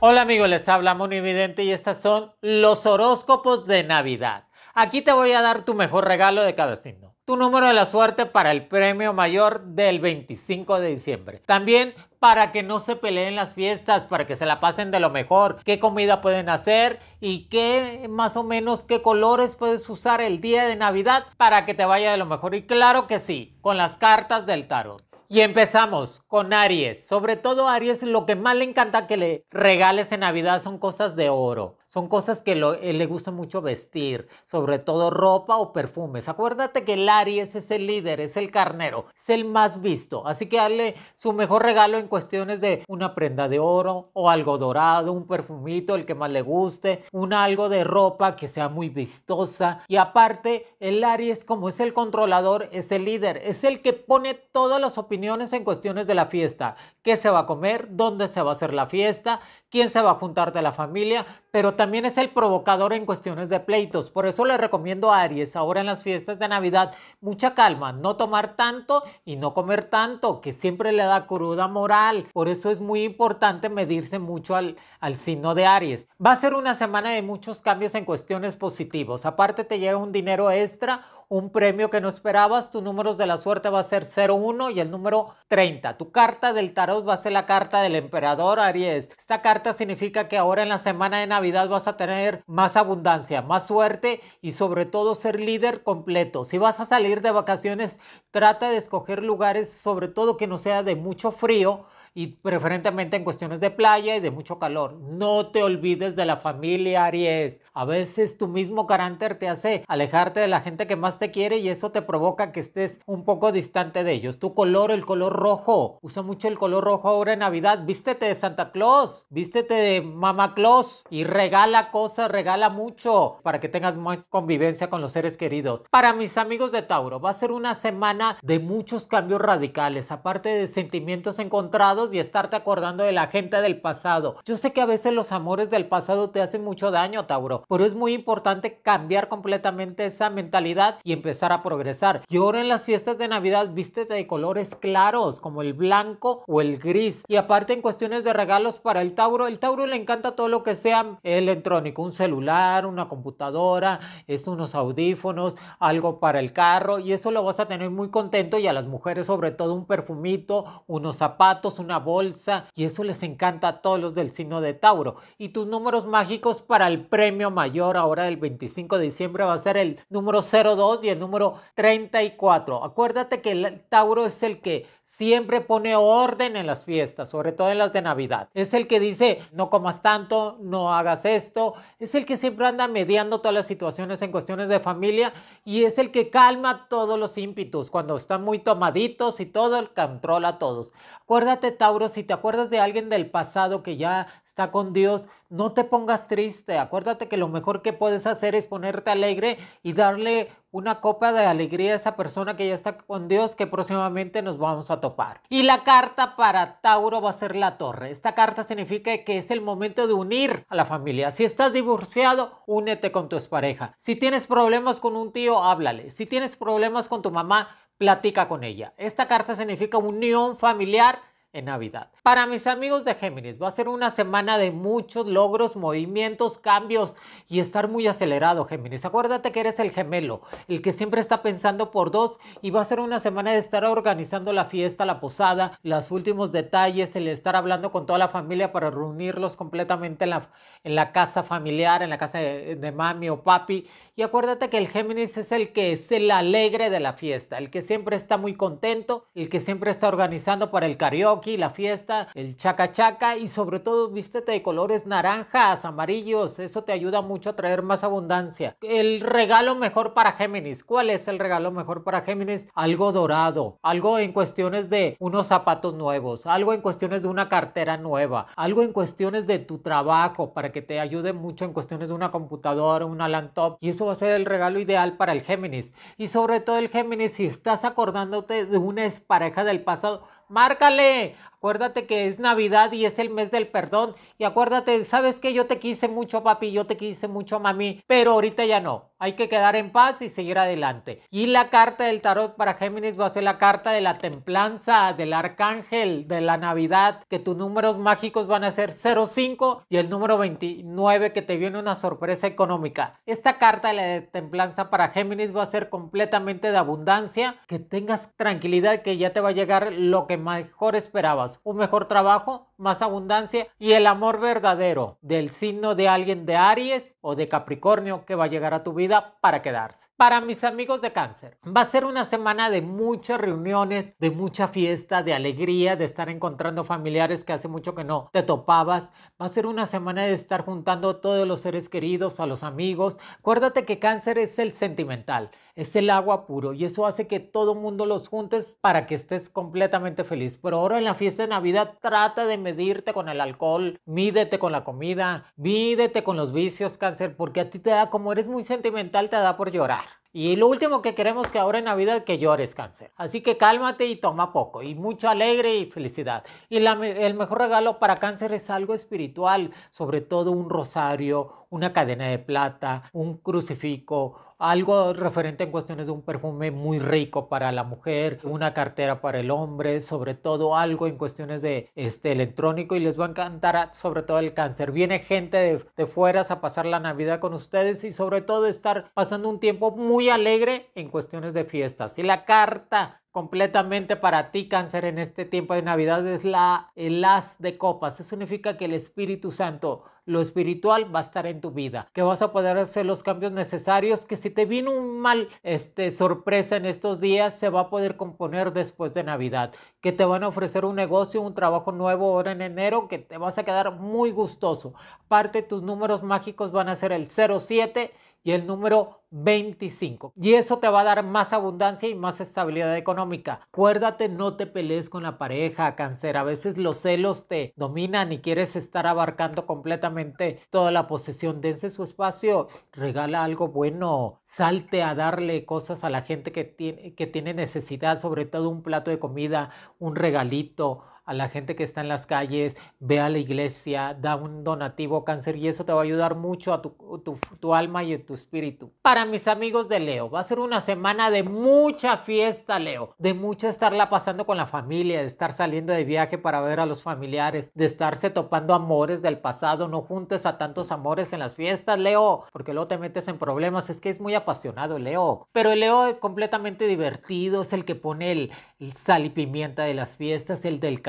Hola amigos, les habla Moni Vidente y estas son los horóscopos de Navidad. Aquí te voy a dar tu mejor regalo de cada signo tu número de la suerte para el premio mayor del 25 de diciembre. También para que no se peleen las fiestas, para que se la pasen de lo mejor, qué comida pueden hacer y qué más o menos qué colores puedes usar el día de Navidad para que te vaya de lo mejor. Y claro que sí, con las cartas del tarot. Y empezamos con Aries. Sobre todo Aries, lo que más le encanta que le regales en Navidad son cosas de oro. Son cosas que eh, le gusta mucho vestir, sobre todo ropa o perfumes. Acuérdate que el Aries es el líder, es el carnero, es el más visto. Así que hazle su mejor regalo en cuestiones de una prenda de oro o algo dorado, un perfumito, el que más le guste, un algo de ropa que sea muy vistosa. Y aparte, el Aries, como es el controlador, es el líder, es el que pone todas las opiniones en cuestiones de la fiesta. ¿Qué se va a comer? ¿Dónde se va a hacer la fiesta? ¿Quién se va a juntar de la familia? Pero también también es el provocador en cuestiones de pleitos. Por eso le recomiendo a Aries ahora en las fiestas de Navidad mucha calma, no tomar tanto y no comer tanto, que siempre le da cruda moral. Por eso es muy importante medirse mucho al, al signo de Aries. Va a ser una semana de muchos cambios en cuestiones positivos. Aparte te llega un dinero extra un premio que no esperabas. tu números de la suerte va a ser 01 y el número 30. Tu carta del tarot va a ser la carta del emperador Aries. Esta carta significa que ahora en la semana de Navidad vas a tener más abundancia, más suerte y sobre todo ser líder completo. Si vas a salir de vacaciones, trata de escoger lugares sobre todo que no sea de mucho frío y preferentemente en cuestiones de playa y de mucho calor. No te olvides de la familia Aries. A veces tu mismo carácter te hace alejarte de la gente que más te quiere y eso te provoca que estés un poco distante de ellos. Tu color, el color rojo. Usa mucho el color rojo ahora en Navidad. Vístete de Santa Claus, vístete de Mama Claus y regala cosas, regala mucho para que tengas más convivencia con los seres queridos. Para mis amigos de Tauro, va a ser una semana de muchos cambios radicales, aparte de sentimientos encontrados y estarte acordando de la gente del pasado. Yo sé que a veces los amores del pasado te hacen mucho daño, Tauro, pero es muy importante cambiar completamente esa mentalidad y empezar a progresar. Y ahora en las fiestas de Navidad vístete de colores claros, como el blanco o el gris. Y aparte en cuestiones de regalos para el Tauro, el Tauro le encanta todo lo que sea electrónico, un celular, una computadora, es unos audífonos, algo para el carro y eso lo vas a tener muy contento y a las mujeres sobre todo un perfumito, unos zapatos, una bolsa y eso les encanta a todos los del signo de Tauro. Y tus números mágicos para el premio mayor ahora del 25 de diciembre va a ser el número 02 y el número 34. Acuérdate que el Tauro es el que siempre pone orden en las fiestas, sobre todo en las de Navidad. Es el que dice, no comas tanto, no hagas esto. Es el que siempre anda mediando todas las situaciones en cuestiones de familia y es el que calma todos los ímpetus. Cuando están muy tomaditos y todo, el controla a todos. Acuérdate, Tauro, si te acuerdas de alguien del pasado que ya está con Dios, no te pongas triste. Acuérdate que lo mejor que puedes hacer es ponerte alegre y darle una copa de alegría a esa persona que ya está con Dios que próximamente nos vamos a topar. Y la carta para Tauro va a ser la torre. Esta carta significa que es el momento de unir a la familia. Si estás divorciado, únete con tu pareja. Si tienes problemas con un tío, háblale. Si tienes problemas con tu mamá, platica con ella. Esta carta significa unión familiar en Navidad. Para mis amigos de Géminis, va a ser una semana de muchos logros, movimientos, cambios y estar muy acelerado, Géminis. Acuérdate que eres el gemelo, el que siempre está pensando por dos y va a ser una semana de estar organizando la fiesta, la posada, los últimos detalles, el estar hablando con toda la familia para reunirlos completamente en la, en la casa familiar, en la casa de, de mami o papi. Y acuérdate que el Géminis es el que es el alegre de la fiesta, el que siempre está muy contento, el que siempre está organizando para el karaoke la fiesta, el chaca chaca y sobre todo vístete de colores naranjas, amarillos, eso te ayuda mucho a traer más abundancia. El regalo mejor para Géminis, ¿cuál es el regalo mejor para Géminis? Algo dorado, algo en cuestiones de unos zapatos nuevos, algo en cuestiones de una cartera nueva, algo en cuestiones de tu trabajo para que te ayude mucho en cuestiones de una computadora, una laptop y eso va a ser el regalo ideal para el Géminis. Y sobre todo el Géminis, si estás acordándote de una pareja del pasado, márcale. Acuérdate que es Navidad y es el mes del perdón. Y acuérdate, sabes que yo te quise mucho, papi, yo te quise mucho, mami, pero ahorita ya no hay que quedar en paz y seguir adelante. Y la carta del tarot para Géminis va a ser la carta de la templanza, del arcángel, de la Navidad, que tus números mágicos van a ser 05 y el número 29 que te viene una sorpresa económica. Esta carta de la templanza para Géminis va a ser completamente de abundancia, que tengas tranquilidad que ya te va a llegar lo que mejor esperabas, un mejor trabajo, más abundancia y el amor verdadero del signo de alguien de Aries o de Capricornio que va a llegar a tu vida para quedarse. Para mis amigos de cáncer, va a ser una semana de muchas reuniones, de mucha fiesta, de alegría, de estar encontrando familiares que hace mucho que no te topabas. Va a ser una semana de estar juntando a todos los seres queridos, a los amigos. Acuérdate que cáncer es el sentimental es el agua puro y eso hace que todo mundo los juntes para que estés completamente feliz. Pero ahora en la fiesta de Navidad trata de medirte con el alcohol, mídete con la comida, mídete con los vicios, cáncer, porque a ti te da, como eres muy sentimental, te da por llorar. Y lo último que queremos que ahora en Navidad que llores cáncer. Así que cálmate y toma poco. Y mucho alegre y felicidad. Y el mejor regalo para cáncer es algo espiritual. Sobre todo un rosario, una cadena de plata, un crucifijo. Algo referente en cuestiones de un perfume muy rico para la mujer, una cartera para el hombre, sobre todo algo en cuestiones de este electrónico y les va a encantar sobre todo el cáncer. Viene gente de, de fueras a pasar la Navidad con ustedes y sobre todo estar pasando un tiempo muy alegre en cuestiones de fiestas. Y la carta completamente para ti, cáncer, en este tiempo de Navidad es la, el as de copas. Eso significa que el Espíritu Santo, lo espiritual, va a estar en tu vida, que vas a poder hacer los cambios necesarios, que si te vino un mal este, sorpresa en estos días, se va a poder componer después de Navidad, que te van a ofrecer un negocio, un trabajo nuevo ahora en enero, que te vas a quedar muy gustoso. Parte, tus números mágicos van a ser el 07 y el número 25. Y eso te va a dar más abundancia y más estabilidad económica. Acuérdate, no te pelees con la pareja, cáncer. A veces los celos te dominan y quieres estar abarcando completamente toda la posesión. Dense su espacio, regala algo bueno, salte a darle cosas a la gente que tiene, que tiene necesidad, sobre todo un plato de comida, un regalito a la gente que está en las calles, ve a la iglesia, da un donativo cáncer y eso te va a ayudar mucho a tu, alma y a tu espíritu. Para mis amigos de Leo, va a ser una semana de mucha fiesta, Leo, de mucho estarla pasando con la familia, de estar saliendo de viaje para ver a los familiares, de estarse topando amores del pasado, no juntes a tantos amores en las fiestas, Leo, porque luego te metes en problemas, es que es muy apasionado, Leo. Pero el Leo es completamente divertido, es el que pone el, sal y pimienta de las fiestas, el del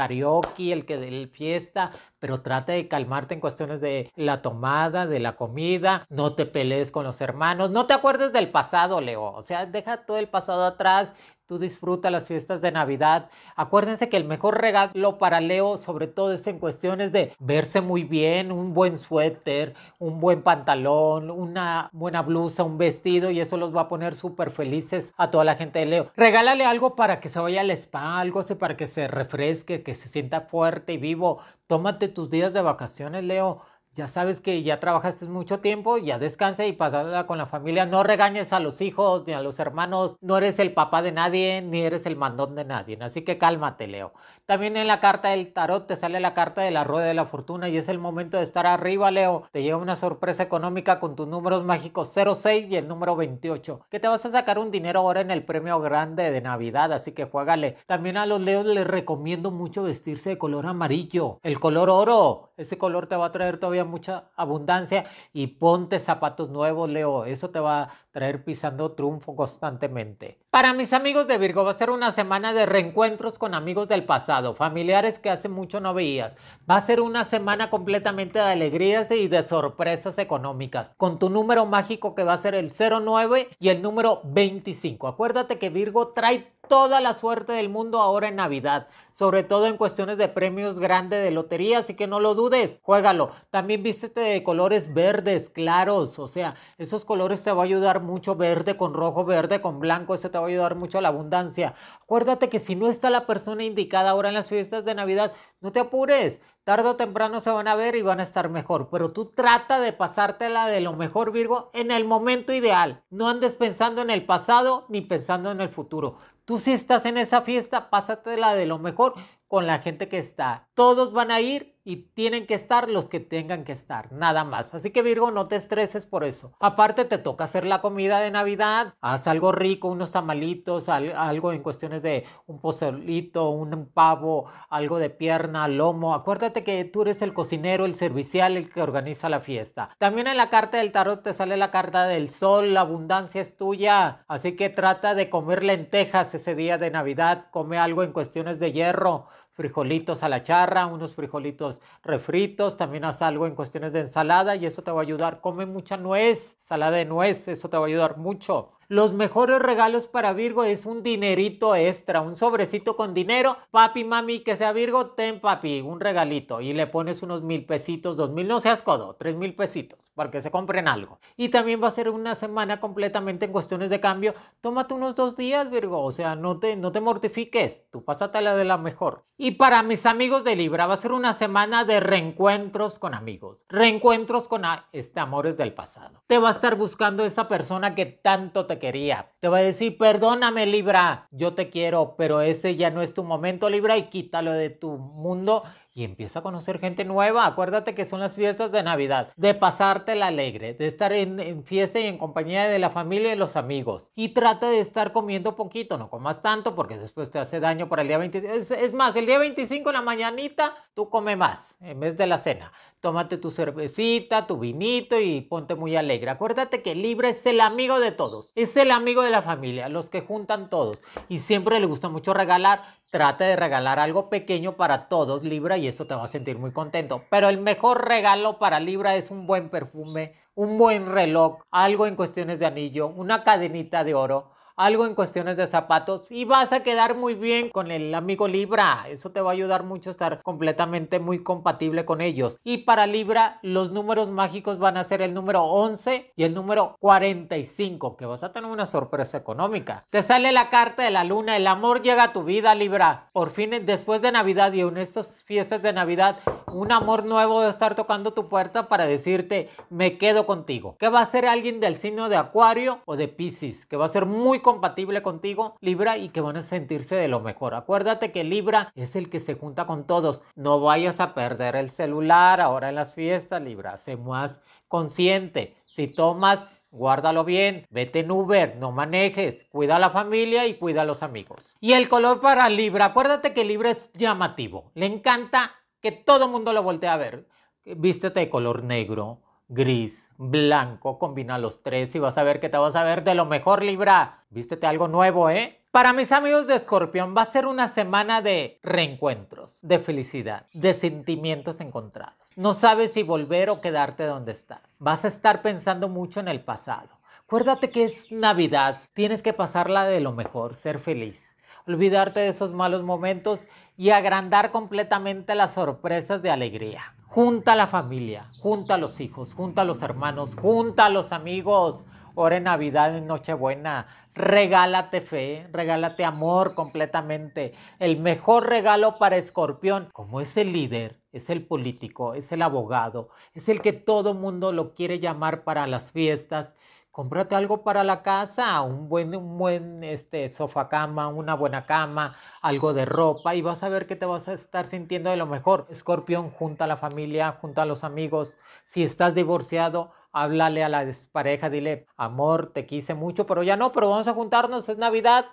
el que del fiesta, pero trata de calmarte en cuestiones de la tomada, de la comida, no te pelees con los hermanos, no te acuerdes del pasado, Leo, o sea, deja todo el pasado atrás Tú disfruta las fiestas de Navidad. Acuérdense que el mejor regalo para Leo, sobre todo es en cuestiones de verse muy bien, un buen suéter, un buen pantalón, una buena blusa, un vestido, y eso los va a poner súper felices a toda la gente de Leo. Regálale algo para que se vaya al spa, algo así para que se refresque, que se sienta fuerte y vivo. Tómate tus días de vacaciones, Leo ya sabes que ya trabajaste mucho tiempo, ya descansa y pasarla con la familia. No regañes a los hijos ni a los hermanos, no eres el papá de nadie ni eres el mandón de nadie. Así que cálmate, Leo. También en la carta del tarot te sale la carta de la rueda de la fortuna y es el momento de estar arriba, Leo. Te lleva una sorpresa económica con tus números mágicos 06 y el número 28, que te vas a sacar un dinero ahora en el premio grande de Navidad, así que juégale. También a los Leos les recomiendo mucho vestirse de color amarillo. El color oro, ese color te va a traer todavía mucha abundancia y ponte zapatos nuevos, Leo. Eso te va a traer pisando triunfo constantemente. Para mis amigos de Virgo va a ser una semana de reencuentros con amigos del pasado, familiares que hace mucho no veías. Va a ser una semana completamente de alegrías y de sorpresas económicas, con tu número mágico que va a ser el 09 y el número 25. Acuérdate que Virgo trae toda la suerte del mundo ahora en Navidad, sobre todo en cuestiones de premios grandes de lotería, así que no lo dudes, juégalo. También vístete de colores verdes claros, o sea, esos colores te va a ayudar mucho verde con rojo, verde con blanco, eso te va a ayudar mucho a la abundancia. Acuérdate que si no está la persona indicada ahora en las fiestas de Navidad, no te apures, tarde o temprano se van a ver y van a estar mejor. Pero tú trata de pasártela de lo mejor, Virgo, en el momento ideal. No andes pensando en el pasado ni pensando en el futuro. Tú si estás en esa fiesta, pásatela de lo mejor con la gente que está. Todos van a ir y tienen que estar los que tengan que estar, nada más. Así que Virgo, no te estreses por eso. Aparte, te toca hacer la comida de Navidad, haz algo rico, unos tamalitos, algo en cuestiones de un pozolito, un pavo, algo de pierna, lomo. Acuérdate que tú eres el cocinero, el servicial, el que organiza la fiesta. También en la carta del tarot te sale la carta del sol, la abundancia es tuya, así que trata de comer lentejas ese día de Navidad, come algo en cuestiones de hierro, frijolitos a la charra, unos frijolitos refritos, también haz algo en cuestiones de ensalada y eso te va a ayudar. Come mucha nuez, salada de nuez, eso te va a ayudar mucho. Los mejores regalos para Virgo es un dinerito extra, un sobrecito con dinero. Papi, mami, que sea Virgo, ten papi, un regalito. Y le pones unos mil pesitos, dos mil, no seas codo, tres mil pesitos, para que se compren algo. Y también va a ser una semana completamente en cuestiones de cambio. Tómate unos dos días, Virgo, o sea, no te, no te mortifiques, tú la de la mejor. Y para mis amigos de Libra, va a ser una semana de reencuentros con amigos, reencuentros con este amores del pasado. Te va a estar buscando esa persona que tanto te quería. Te va a decir, perdóname Libra, yo te quiero, pero ese ya no es tu momento Libra y quítalo de tu mundo y empieza a conocer gente nueva. Acuérdate que son las fiestas de Navidad, de pasarte la alegre, de estar en, fiesta y en compañía de la familia y los amigos. Y trata de estar comiendo poquito, no comas tanto porque después te hace daño para el día 25. Es, más, el día 25 en la mañanita tú come más en vez de la cena. Tómate tu cervecita, tu vinito y ponte muy alegre. Acuérdate que Libra es el amigo de todos, es el amigo de la familia, los que juntan todos. Y siempre le gusta mucho regalar. Trata de regalar algo pequeño para todos, Libra, y eso te va a sentir muy contento. Pero el mejor regalo para Libra es un buen perfume, un buen reloj, algo en cuestiones de anillo, una cadenita de oro algo en cuestiones de zapatos y vas a quedar muy bien con el amigo Libra. Eso te va a ayudar mucho a estar completamente muy compatible con ellos. Y para Libra, los números mágicos van a ser el número 11 y el número 45, que vas a tener una sorpresa económica. Te sale la carta de la luna, el amor llega a tu vida, Libra. Por fin, después de Navidad y en estas fiestas de Navidad, un amor nuevo va a estar tocando tu puerta para decirte, me quedo contigo. Que va a ser alguien del signo de Acuario o de Pisces, que va a ser muy compatible contigo, Libra, y que van a sentirse de lo mejor. Acuérdate que Libra es el que se junta con todos. No vayas a perder el celular ahora en las fiestas, Libra. Sé más consciente. Si tomas, guárdalo bien, vete en Uber, no manejes, cuida a la familia y cuida a los amigos. Y el color para Libra, acuérdate que Libra es llamativo, le encanta que todo el mundo lo voltee a ver. Vístete de color negro, gris, blanco, combina los tres y vas a ver que te vas a ver de lo mejor Libra. Vístete algo nuevo, ¿eh? Para mis amigos de Escorpión va a ser una semana de reencuentros, de felicidad, de sentimientos encontrados. No sabes si volver o quedarte donde estás. Vas a estar pensando mucho en el pasado. Acuérdate que es Navidad, tienes que pasarla de lo mejor, ser feliz, olvidarte de esos malos momentos y agrandar completamente las sorpresas de alegría. Junta a la familia, junta a los hijos, junta a los hermanos, junta a los amigos. Ore en Navidad, en Nochebuena. Regálate fe, regálate amor completamente. El mejor regalo para Escorpión, como es el líder, es el político, es el abogado, es el que todo mundo lo quiere llamar para las fiestas, cómprate algo para la casa, un buen, un buen este, sofá cama, una buena cama, algo de ropa y vas a ver que te vas a estar sintiendo de lo mejor. Escorpión, junta a la familia, junta a los amigos. Si estás divorciado, háblale a la pareja, dile, amor, te quise mucho, pero ya no, pero vamos a juntarnos, es Navidad.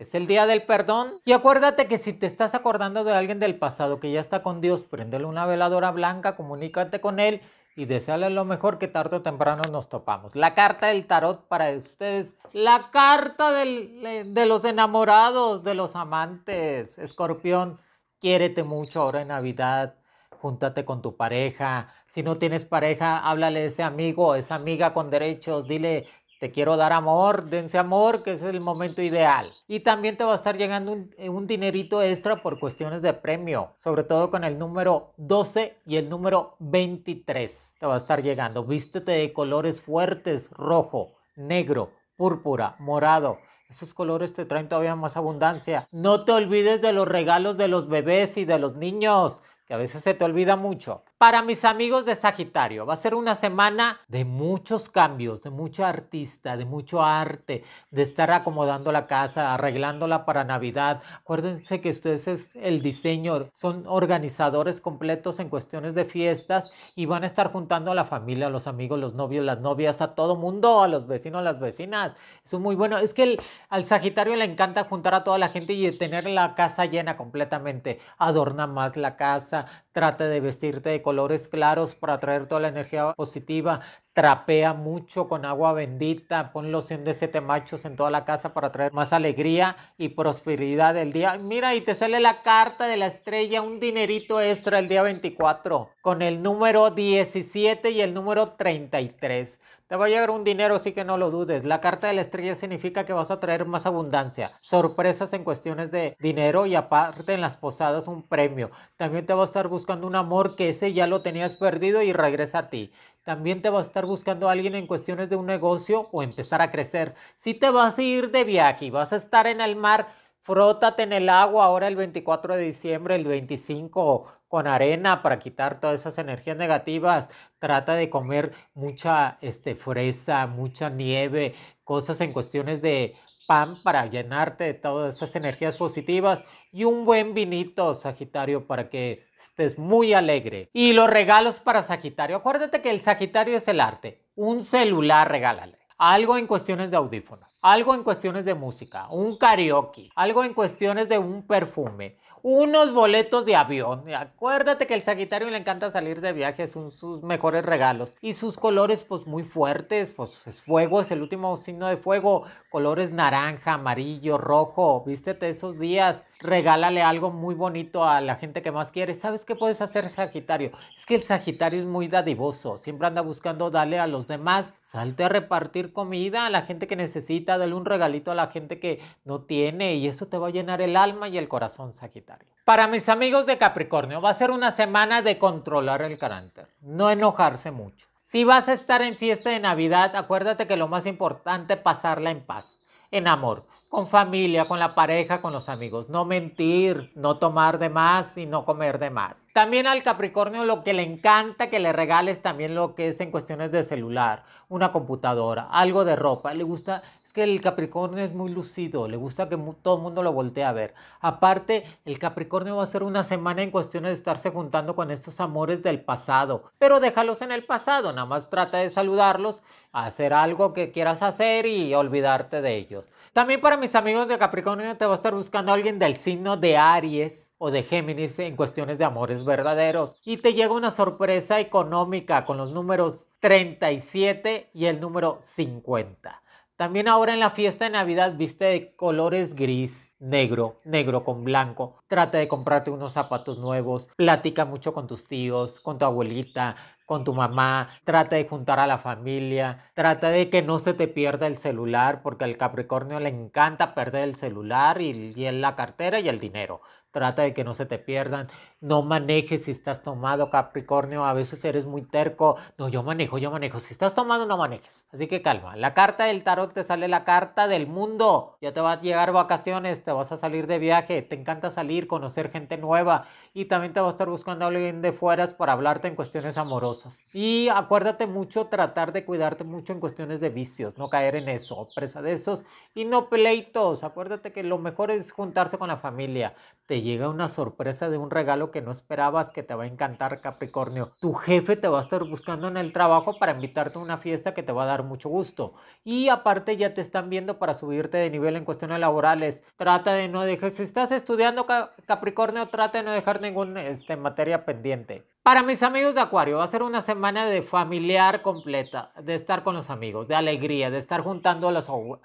Es el día del perdón. Y acuérdate que si te estás acordando de alguien del pasado que ya está con Dios, préndele una veladora blanca, comunícate con él y desearle lo mejor que tarde o temprano nos topamos. La carta del tarot para ustedes, la carta de los enamorados, de los amantes. Escorpión, quiérete mucho ahora en Navidad, júntate con tu pareja. Si no tienes pareja, háblale a ese amigo, esa amiga con derechos, dile, te quiero dar amor, dense amor, que es el momento ideal. Y también te va a estar llegando un, eh, un, dinerito extra por cuestiones de premio, sobre todo con el número 12 y el número 23. Te va a estar llegando. Vístete de colores fuertes, rojo, negro, púrpura, morado. Esos colores te traen todavía más abundancia. No te olvides de los regalos de los bebés y de los niños que a veces se te olvida mucho. Para mis amigos de Sagitario, va a ser una semana de muchos cambios, de mucha artista, de mucho arte, de estar acomodando la casa, arreglándola para Navidad. Acuérdense que ustedes es el diseño, son organizadores completos en cuestiones de fiestas y van a estar juntando a la familia, a los amigos, los novios, las novias, a todo mundo, a los vecinos, las vecinas. Eso es muy bueno. Es que al Sagitario le encanta juntar a toda la gente y tener la casa llena completamente. Adorna más la casa Trata trate de vestirte de colores claros para traer toda la energía positiva, trapea mucho con agua bendita, pon loción de machos en toda la casa para traer más alegría y prosperidad del día. Mira, y te sale la carta de la estrella, un dinerito extra el día 24, con el número 17 y el número 33. Te va a llegar un dinero, así que no lo dudes. La carta de la estrella significa que vas a traer más abundancia, sorpresas en cuestiones de dinero y aparte en las posadas un premio. También te va a estar buscando un amor que ese ya lo tenías perdido y regresa a ti. También te va a estar buscando alguien en cuestiones de un negocio o empezar a crecer. Si te vas a ir de viaje y vas a estar en el mar, Frótate en el agua ahora el 24 de diciembre, el 25 con arena para quitar todas esas energías negativas. Trata de comer mucha este, fresa, mucha nieve, cosas en cuestiones de pan para llenarte de todas esas energías positivas y un buen vinito, Sagitario, para que estés muy alegre. Y los regalos para Sagitario. Acuérdate que el Sagitario es el arte. Un celular regálale algo en cuestiones de audífonos, algo en cuestiones de música, un karaoke, algo en cuestiones de un perfume, unos boletos de avión. Acuérdate que el Sagitario le encanta salir de viaje, son sus mejores regalos. Y sus colores, pues muy fuertes, pues es fuego, es el último signo de fuego, colores naranja, amarillo, rojo, vístete esos días regálale algo muy bonito a la gente que más quiere. ¿Sabes qué puedes hacer, Sagitario? Es que el Sagitario es muy dadivoso, siempre anda buscando darle a los demás. Salte a repartir comida a la gente que necesita, dale un regalito a la gente que no tiene y eso te va a llenar el alma y el corazón, Sagitario. Para mis amigos de Capricornio, va a ser una semana de controlar el carácter, no enojarse mucho. Si vas a estar en fiesta de Navidad, acuérdate que lo más importante es pasarla en paz, en amor con familia, con la pareja, con los amigos. No mentir, no tomar de más y no comer de más. También al Capricornio lo que le encanta que le regales también lo que es en cuestiones de celular, una computadora, algo de ropa. Le gusta que el Capricornio es muy lucido, le gusta que todo el mundo lo voltee a ver. Aparte, el Capricornio va a ser una semana en cuestiones de estarse juntando con estos amores del pasado, pero déjalos en el pasado, nada más trata de saludarlos, hacer algo que quieras hacer y olvidarte de ellos. También para mis amigos de Capricornio te va a estar buscando alguien del signo de Aries o de Géminis en cuestiones de amores verdaderos. Y te llega una sorpresa económica con los números 37 y el número 50. También ahora en la fiesta de Navidad viste de colores gris, negro, negro con blanco. Trata de comprarte unos zapatos nuevos, platica mucho con tus tíos, con tu abuelita, con tu mamá, trata de juntar a la familia, trata de que no se te pierda el celular, porque al Capricornio le encanta perder el celular y, y la cartera y el dinero. Trata de que no se te pierdan. No manejes si estás tomado, Capricornio. A veces eres muy terco. No, yo manejo, yo manejo. Si estás tomado, no manejes. Así que calma. La carta del tarot te sale la carta del mundo. Ya te va a llegar vacaciones, te vas a salir de viaje. Te encanta salir, conocer gente nueva. Y también te va a estar buscando alguien de fuera para hablarte en cuestiones amorosas. Y acuérdate mucho, tratar de cuidarte mucho en cuestiones de vicios. No caer en eso, presa de esos. Y no pleitos. Acuérdate que lo mejor es juntarse con la familia. Te llega una sorpresa de un regalo que no esperabas que te va a encantar Capricornio. Tu jefe te va a estar buscando en el trabajo para invitarte a una fiesta que te va a dar mucho gusto. Y aparte ya te están viendo para subirte de nivel en cuestiones laborales. Trata de no dejar, si estás estudiando Capricornio, trata de no dejar ninguna este, materia pendiente. Para mis amigos de Acuario, va a ser una semana de familiar completa, de estar con los amigos, de alegría, de estar juntando a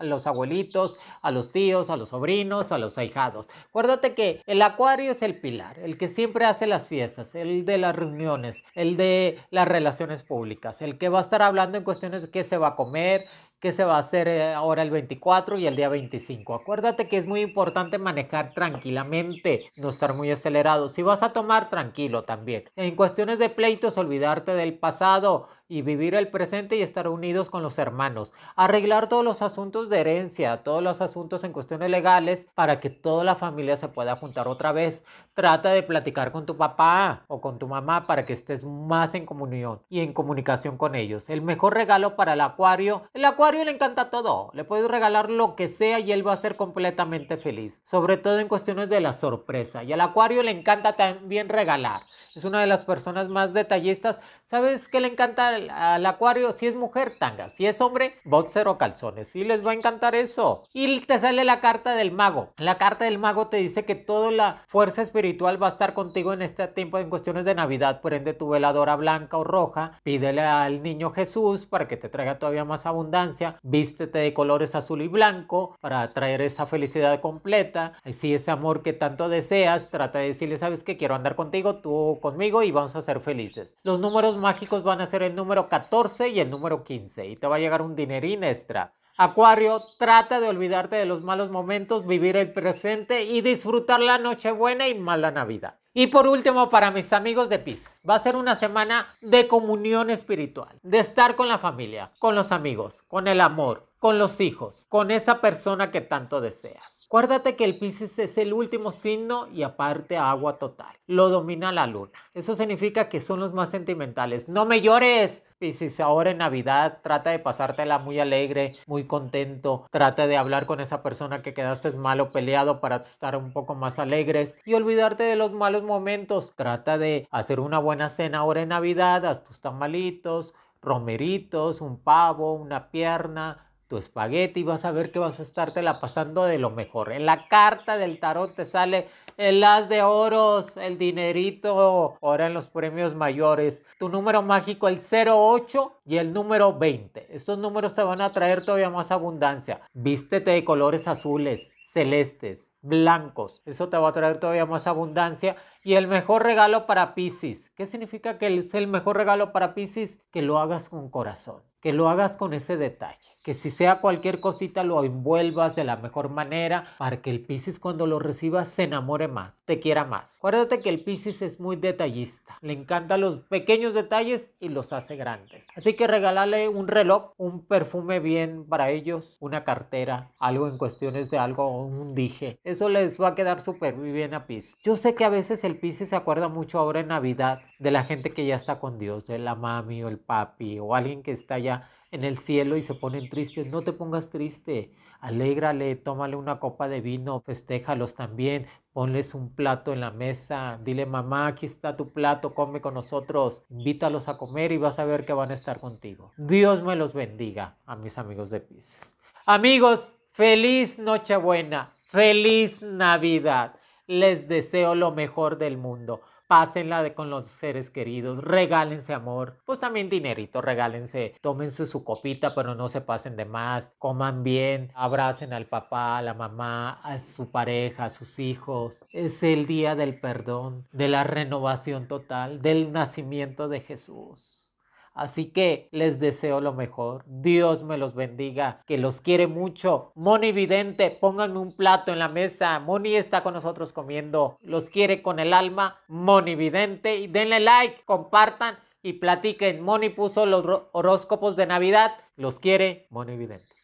los, abuelitos, a los tíos, a los sobrinos, a los ahijados. Acuérdate que el Acuario es el pilar, el que siempre hace las fiestas, el de las reuniones, el de las relaciones públicas, el que va a estar hablando en cuestiones de qué se va a comer, que se va a hacer eh, ahora el 24 y el día 25. Acuérdate que es muy importante manejar tranquilamente, no estar muy acelerado. Si vas a tomar, tranquilo también. En cuestiones de pleitos, olvidarte del pasado y vivir el presente y estar unidos con los hermanos. Arreglar todos los asuntos de herencia, todos los asuntos en cuestiones legales para que toda la familia se pueda juntar otra vez. Trata de platicar con tu papá o con tu mamá para que estés más en comunión y en comunicación con ellos. El mejor regalo para el acuario, el acuario le encanta todo. Le puedes regalar lo que sea y él va a ser completamente feliz. Sobre todo en cuestiones de la sorpresa. Y al acuario le encanta también regalar. Es una de las personas más detallistas. ¿Sabes qué le encanta? al, acuario, si es mujer, tanga, si es hombre, boxer o calzones. Y les va a encantar eso. Y te sale la carta del mago. La carta del mago te dice que toda la fuerza espiritual va a estar contigo en este tiempo en cuestiones de Navidad. Prende tu veladora blanca o roja, pídele al niño Jesús para que te traiga todavía más abundancia, vístete de colores azul y blanco para traer esa felicidad completa. y Si ese amor que tanto deseas, trata de decirle, sabes que quiero andar contigo, tú conmigo y vamos a ser felices. Los números mágicos van a ser el número número 14 y el número 15 y te va a llegar un dinerín extra. Acuario, trata de olvidarte de los malos momentos, vivir el presente y disfrutar la buena y mala Navidad. Y por último, para mis amigos de PIS, va a ser una semana de comunión espiritual, de estar con la familia, con los amigos, con el amor, con los hijos, con esa persona que tanto deseas. Acuérdate que el Pisces es el último signo y aparte agua total. Lo domina la luna. Eso significa que son los más sentimentales. ¡No me llores! Pisces, ahora en Navidad trata de pasártela muy alegre, muy contento. Trata de hablar con esa persona que quedaste mal o peleado para estar un poco más alegres y olvidarte de los malos momentos. Trata de hacer una buena cena ahora en Navidad, haz tus tamalitos, romeritos, un pavo, una pierna, tu espagueti y vas a ver que vas a estarte la pasando de lo mejor. En la carta del tarot te sale el as de oros, el dinerito, ahora en los premios mayores, tu número mágico el 08 y el número 20. Estos números te van a traer todavía más abundancia. Vístete de colores azules, celestes, blancos. Eso te va a traer todavía más abundancia. Y el mejor regalo para Pisces. ¿Qué significa que es el mejor regalo para Pisces? Que lo hagas con corazón, que lo hagas con ese detalle que si sea cualquier cosita lo envuelvas de la mejor manera para que el Piscis cuando lo recibas se enamore más, te quiera más. Acuérdate que el Piscis es muy detallista, le encantan los pequeños detalles y los hace grandes. Así que regálale un reloj, un perfume bien para ellos, una cartera, algo en cuestiones de algo, un dije. Eso les va a quedar súper bien a Piscis. Yo sé que a veces el Piscis se acuerda mucho ahora en Navidad de la gente que ya está con Dios, de la mami o el papi o alguien que está ya en el cielo y se ponen tristes. No te pongas triste, alégrale, tómale una copa de vino, festéjalos también, ponles un plato en la mesa, dile mamá, aquí está tu plato, come con nosotros, invítalos a comer y vas a ver que van a estar contigo. Dios me los bendiga a mis amigos de Pisces. Amigos, feliz Nochebuena, feliz Navidad. Les deseo lo mejor del mundo pásenla de con los seres queridos, regálense amor, pues también dinerito, regálense, tómense su copita, pero no se pasen de más, coman bien, abracen al papá, a la mamá, a su pareja, a sus hijos. Es el día del perdón, de la renovación total, del nacimiento de Jesús. Así que les deseo lo mejor. Dios me los bendiga, que los quiere mucho. Moni Vidente, pónganme un plato en la mesa. Moni está con nosotros comiendo. Los quiere con el alma. Moni Vidente. Y denle like, compartan y platiquen. Moni puso los horóscopos de Navidad. Los quiere Moni Vidente.